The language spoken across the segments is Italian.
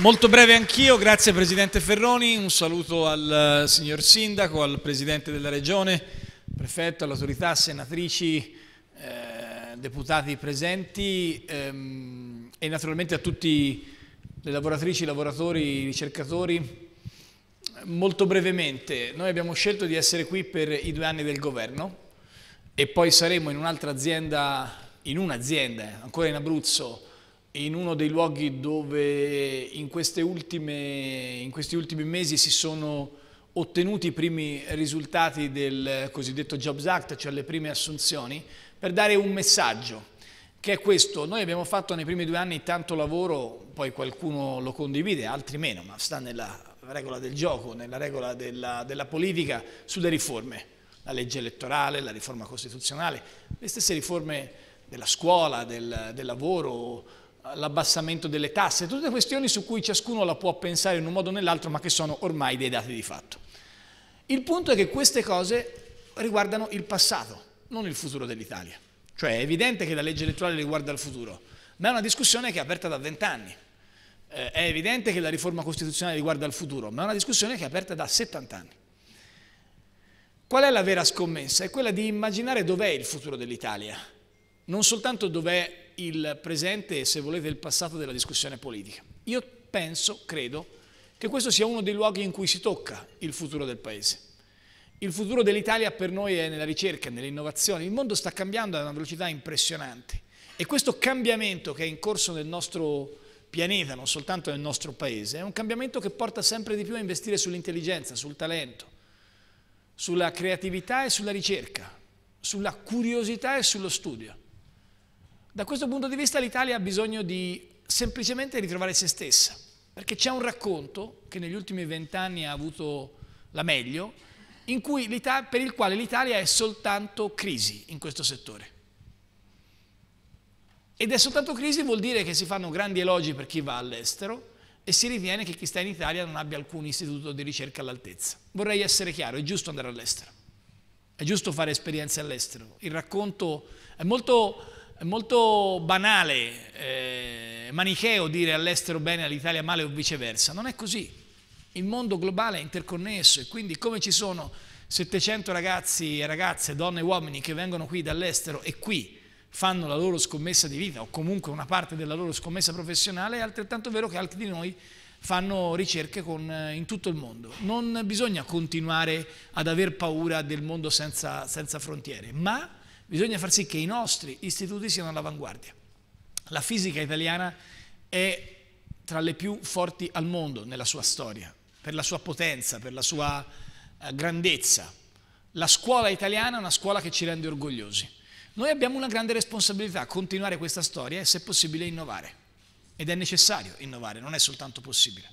Molto breve anch'io, grazie Presidente Ferroni, un saluto al eh, signor Sindaco, al Presidente della Regione, Prefetto, all'autorità, senatrici, eh, deputati presenti ehm, e naturalmente a tutti le lavoratrici, i lavoratori, i ricercatori. Molto brevemente, noi abbiamo scelto di essere qui per i due anni del governo e poi saremo in un'altra azienda, in un'azienda, eh, ancora in Abruzzo, in uno dei luoghi dove in, ultime, in, questi ultimi mesi si sono ottenuti i primi risultati del cosiddetto Jobs Act, cioè le prime assunzioni, per dare un messaggio che è questo. Noi abbiamo fatto nei primi due anni tanto lavoro, poi qualcuno lo condivide, altri meno, ma sta nella regola del gioco, nella regola della, della politica, sulle riforme. La legge elettorale, la riforma costituzionale, le stesse riforme della scuola, del, del lavoro, l'abbassamento delle tasse, tutte questioni su cui ciascuno la può pensare in un modo o nell'altro, ma che sono ormai dei dati di fatto. Il punto è che queste cose riguardano il passato, non il futuro dell'Italia. Cioè è evidente che la legge elettorale riguarda il futuro, ma è una discussione che è aperta da vent'anni. Eh, è evidente che la riforma costituzionale riguarda il futuro, ma è una discussione che è aperta da 70 anni. Qual è la vera scommessa? È quella di immaginare dov'è il futuro dell'Italia non soltanto dov'è il presente e se volete il passato della discussione politica. Io penso, credo, che questo sia uno dei luoghi in cui si tocca il futuro del Paese. Il futuro dell'Italia per noi è nella ricerca, nell'innovazione. Il mondo sta cambiando a una velocità impressionante e questo cambiamento che è in corso nel nostro pianeta, non soltanto nel nostro Paese, è un cambiamento che porta sempre di più a investire sull'intelligenza, sul talento, sulla creatività e sulla ricerca, sulla curiosità e sullo studio. Da questo punto di vista l'Italia ha bisogno di semplicemente ritrovare se stessa, perché c'è un racconto che negli ultimi vent'anni ha avuto la meglio, per il quale l'Italia è soltanto crisi in questo settore. Ed è soltanto crisi vuol dire che si fanno grandi elogi per chi va all'estero e si ritiene che chi sta in Italia non abbia alcun istituto di ricerca all'altezza. Vorrei essere chiaro, è giusto andare all'estero, è giusto fare esperienze all'estero. Il racconto è molto è molto banale, eh, manicheo dire all'estero bene, all'Italia male o viceversa. Non è così. Il mondo globale è interconnesso e quindi come ci sono 700 ragazzi e ragazze, donne e uomini che vengono qui dall'estero e qui fanno la loro scommessa di vita o comunque una parte della loro scommessa professionale, è altrettanto vero che altri di noi fanno ricerche con, eh, in tutto il mondo. Non bisogna continuare ad aver paura del mondo senza, senza frontiere, ma Bisogna far sì che i nostri istituti siano all'avanguardia. La fisica italiana è tra le più forti al mondo nella sua storia, per la sua potenza, per la sua eh, grandezza. La scuola italiana è una scuola che ci rende orgogliosi. Noi abbiamo una grande responsabilità, continuare questa storia e se possibile innovare. Ed è necessario innovare, non è soltanto possibile.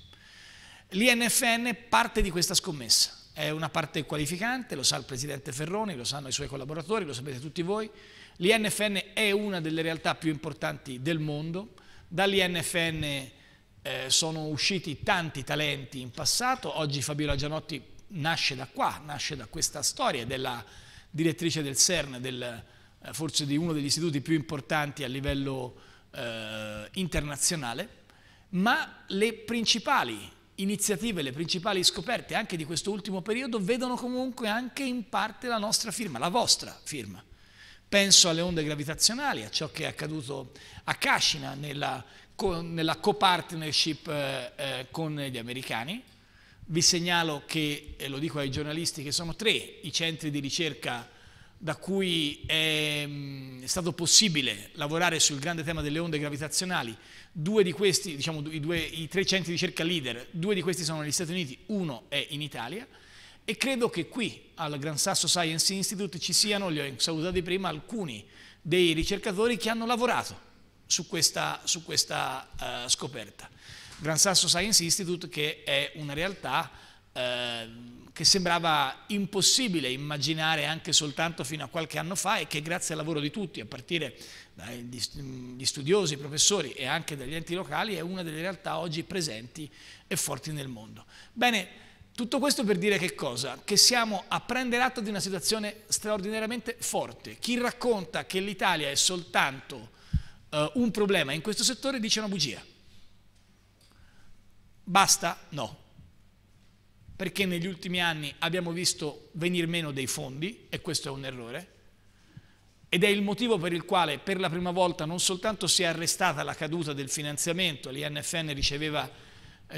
L'INFN parte di questa scommessa è una parte qualificante, lo sa il Presidente Ferroni, lo sanno i suoi collaboratori, lo sapete tutti voi. L'INFN è una delle realtà più importanti del mondo, dall'INFN eh, sono usciti tanti talenti in passato, oggi Fabiola Gianotti nasce da qua, nasce da questa storia della direttrice del CERN, del, eh, forse di uno degli istituti più importanti a livello eh, internazionale, ma le principali iniziative, le principali scoperte anche di questo ultimo periodo vedono comunque anche in parte la nostra firma, la vostra firma. Penso alle onde gravitazionali, a ciò che è accaduto a Cascina nella, nella co-partnership eh, eh, con gli americani. Vi segnalo che, e lo dico ai giornalisti che sono tre i centri di ricerca da cui mm, è stato possibile lavorare sul grande tema delle onde gravitazionali. Due di questi, diciamo i, due, i tre centri di ricerca leader, due di questi sono negli Stati Uniti, uno è in Italia e credo che qui al Gran Sasso Science Institute ci siano, li ho salutati prima, alcuni dei ricercatori che hanno lavorato su questa, su questa uh, scoperta. Gran Sasso Science Institute che è una realtà Ehm, che sembrava impossibile immaginare anche soltanto fino a qualche anno fa e che grazie al lavoro di tutti, a partire dagli studiosi, professori e anche dagli enti locali, è una delle realtà oggi presenti e forti nel mondo. Bene, tutto questo per dire che cosa? Che siamo a prendere atto di una situazione straordinariamente forte. Chi racconta che l'Italia è soltanto eh, un problema in questo settore dice una bugia. Basta? No perché negli ultimi anni abbiamo visto venire meno dei fondi e questo è un errore ed è il motivo per il quale per la prima volta non soltanto si è arrestata la caduta del finanziamento, l'INFN riceveva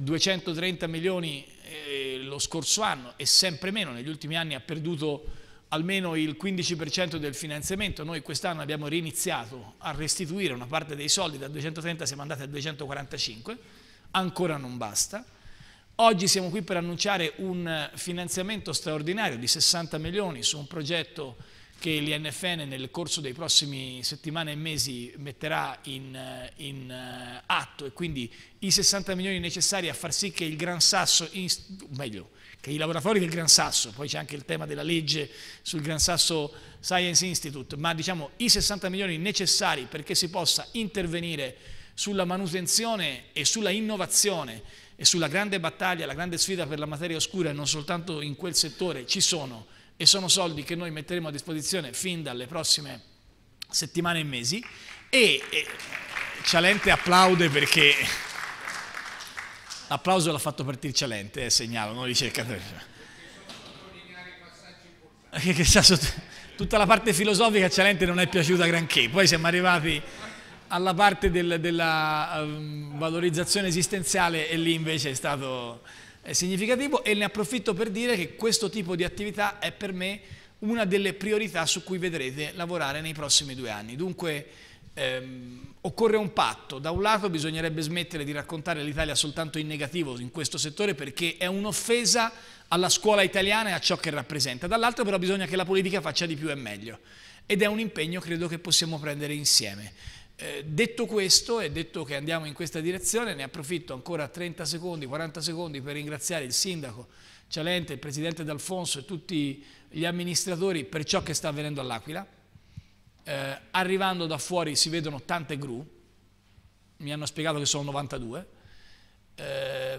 230 eh, milioni eh, lo scorso anno e sempre meno, negli ultimi anni ha perduto almeno il 15% del finanziamento, noi quest'anno abbiamo riniziato a restituire una parte dei soldi, da 230 siamo andati a 245, ancora non basta, Oggi siamo qui per annunciare un eh, finanziamento straordinario di 60 milioni su un progetto che l'INFN nel corso dei prossimi settimane e mesi metterà in, eh, in, eh, atto e quindi i 60 milioni necessari a far sì che il Gran Sasso, in, meglio, che i lavoratori del Gran Sasso, poi c'è anche il tema della legge sul Gran Sasso Science Institute, ma diciamo i 60 milioni necessari perché si possa intervenire sulla manutenzione e sulla innovazione e sulla grande battaglia, la grande sfida per la materia oscura, non soltanto in quel settore, ci sono e sono soldi che noi metteremo a disposizione fin dalle prossime settimane e mesi. E, e Cialente applaude perché l'applauso l'ha fatto partire Cialente, eh, segnalo, non ricercatore. Che, che, tutta la parte filosofica a Cialente non è piaciuta granché, poi siamo arrivati alla parte del, della um, valorizzazione esistenziale e lì invece è stato è significativo e ne approfitto per dire che questo tipo di attività è per me una delle priorità su cui vedrete lavorare nei prossimi due anni. Dunque ehm, occorre un patto, da un lato bisognerebbe smettere di raccontare l'Italia soltanto in negativo in questo settore perché è un'offesa alla scuola italiana e a ciò che rappresenta, dall'altro però bisogna che la politica faccia di più e meglio ed è un impegno credo che possiamo prendere insieme. Eh, detto questo e detto che andiamo in questa direzione, ne approfitto ancora 30 secondi, 40 secondi per ringraziare il sindaco Cialente, il presidente D'Alfonso e tutti gli amministratori per ciò che sta avvenendo all'Aquila. Eh, arrivando da fuori si vedono tante gru, mi hanno spiegato che sono 92. Eh,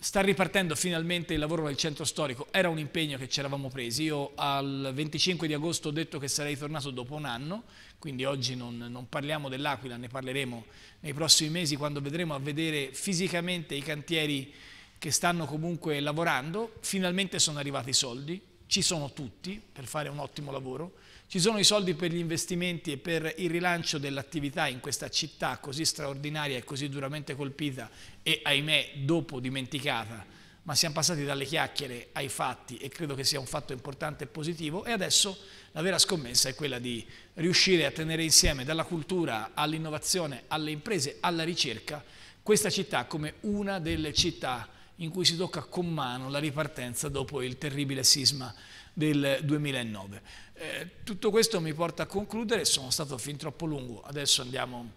sta ripartendo finalmente il lavoro del centro storico, era un impegno che ci eravamo presi, io al 25 di agosto ho detto che sarei tornato dopo un anno, quindi oggi non, non parliamo dell'Aquila, ne parleremo nei prossimi mesi quando vedremo a vedere fisicamente i cantieri che stanno comunque lavorando, finalmente sono arrivati i soldi, ci sono tutti per fare un ottimo lavoro, ci sono i soldi per gli investimenti e per il rilancio dell'attività in questa città così straordinaria e così duramente colpita e ahimè dopo dimenticata ma siamo passati dalle chiacchiere ai fatti e credo che sia un fatto importante e positivo e adesso la vera scommessa è quella di riuscire a tenere insieme dalla cultura all'innovazione, alle imprese, alla ricerca questa città come una delle città in cui si tocca con mano la ripartenza dopo il terribile sisma del 2009. Eh, tutto questo mi porta a concludere, sono stato fin troppo lungo, adesso andiamo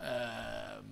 eh, a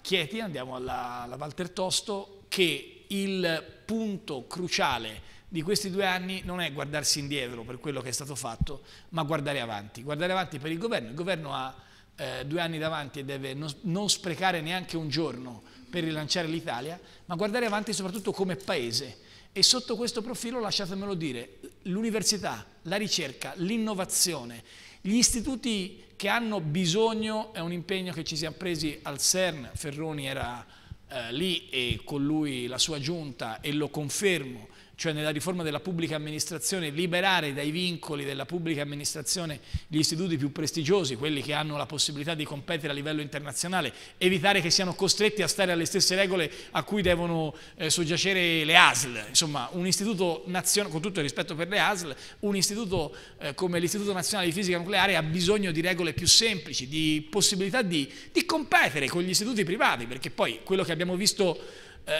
Chieti, andiamo alla, alla Walter Tosto, che il punto cruciale di questi due anni non è guardarsi indietro per quello che è stato fatto, ma guardare avanti. Guardare avanti per il governo. Il governo ha eh, due anni davanti e deve non, non sprecare neanche un giorno per rilanciare l'Italia, ma guardare avanti soprattutto come paese. E sotto questo profilo, lasciatemelo dire, l'università, la ricerca, l'innovazione, gli istituti che hanno bisogno, è un impegno che ci siamo presi al CERN, Ferroni era eh, lì e con lui la sua giunta e lo confermo, cioè nella riforma della pubblica amministrazione, liberare dai vincoli della pubblica amministrazione gli istituti più prestigiosi, quelli che hanno la possibilità di competere a livello internazionale, evitare che siano costretti a stare alle stesse regole a cui devono eh, soggiacere le ASL. Insomma, un istituto nazionale, con tutto il rispetto per le ASL, un istituto eh, come l'Istituto Nazionale di Fisica Nucleare ha bisogno di regole più semplici, di possibilità di, di competere con gli istituti privati, perché poi quello che abbiamo visto eh,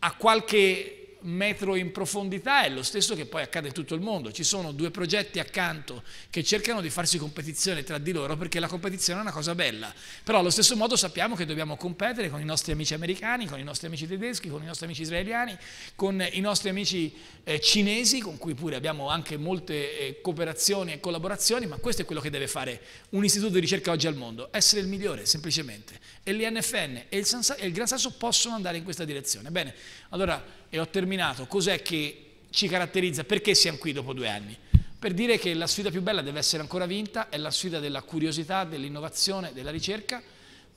a qualche metro in profondità è lo stesso che poi accade in tutto il mondo. Ci sono due progetti accanto che cercano di farsi competizione tra di loro perché la competizione è una cosa bella. Però allo stesso modo sappiamo che dobbiamo competere con i nostri amici americani, con i nostri amici tedeschi, con i nostri amici israeliani, con i nostri amici eh, cinesi, con cui pure abbiamo anche molte eh, cooperazioni e collaborazioni, ma questo è quello che deve fare un istituto di ricerca oggi al mondo, essere il migliore semplicemente. E l'INFN e il, Gran Sasso possono andare in questa direzione. Bene, allora, e ho terminato determinato, cos'è che ci caratterizza, perché siamo qui dopo due anni? Per dire che la sfida più bella deve essere ancora vinta, è la sfida della curiosità, dell'innovazione, della ricerca.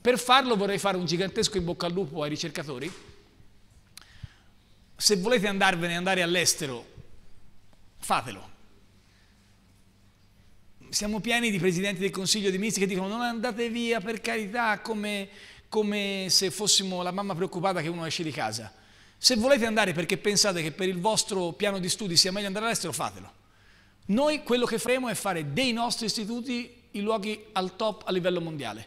Per farlo vorrei fare un gigantesco in bocca al lupo ai ricercatori. Se volete andarvene, andare all'estero, fatelo. Siamo pieni di presidenti del Consiglio dei Ministri che dicono non andate via per carità come, come se fossimo la mamma preoccupata che uno esce di casa se volete andare perché pensate che per il vostro piano di studi sia meglio andare all'estero, fatelo. Noi quello che faremo è fare dei nostri istituti i luoghi al top a livello mondiale.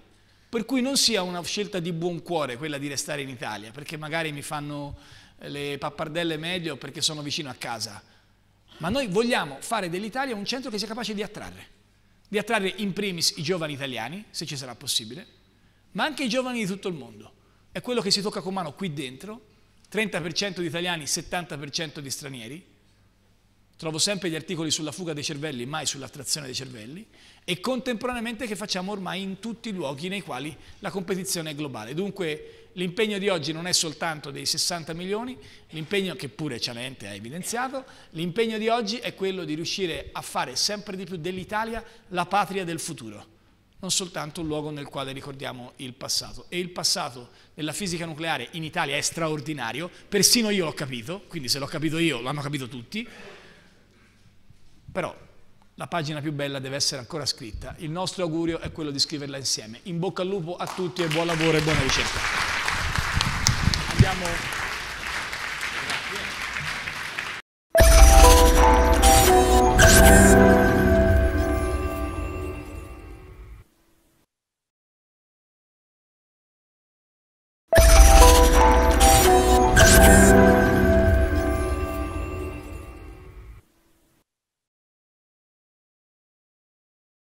Per cui non sia una scelta di buon cuore quella di restare in Italia, perché magari mi fanno eh, le pappardelle meglio perché sono vicino a casa. Ma noi vogliamo fare dell'Italia un centro che sia capace di attrarre. Di attrarre in primis i giovani italiani, se ci sarà possibile, ma anche i giovani di tutto il mondo. È quello che si tocca con mano qui dentro 30% di italiani, 70% di stranieri, trovo sempre gli articoli sulla fuga dei cervelli, mai sull'attrazione dei cervelli, e contemporaneamente che facciamo ormai in tutti i luoghi nei quali la competizione è globale. Dunque l'impegno di oggi non è soltanto dei 60 milioni, l'impegno che pure Cialente ha evidenziato, l'impegno di oggi è quello di riuscire a fare sempre di più dell'Italia la patria del futuro non soltanto un luogo nel quale ricordiamo il passato. E il passato della fisica nucleare in Italia è straordinario, persino io l'ho capito, quindi se l'ho capito io l'hanno capito tutti, però la pagina più bella deve essere ancora scritta. Il nostro augurio è quello di scriverla insieme. In bocca al lupo a tutti e buon lavoro e buona ricerca. Andiamo...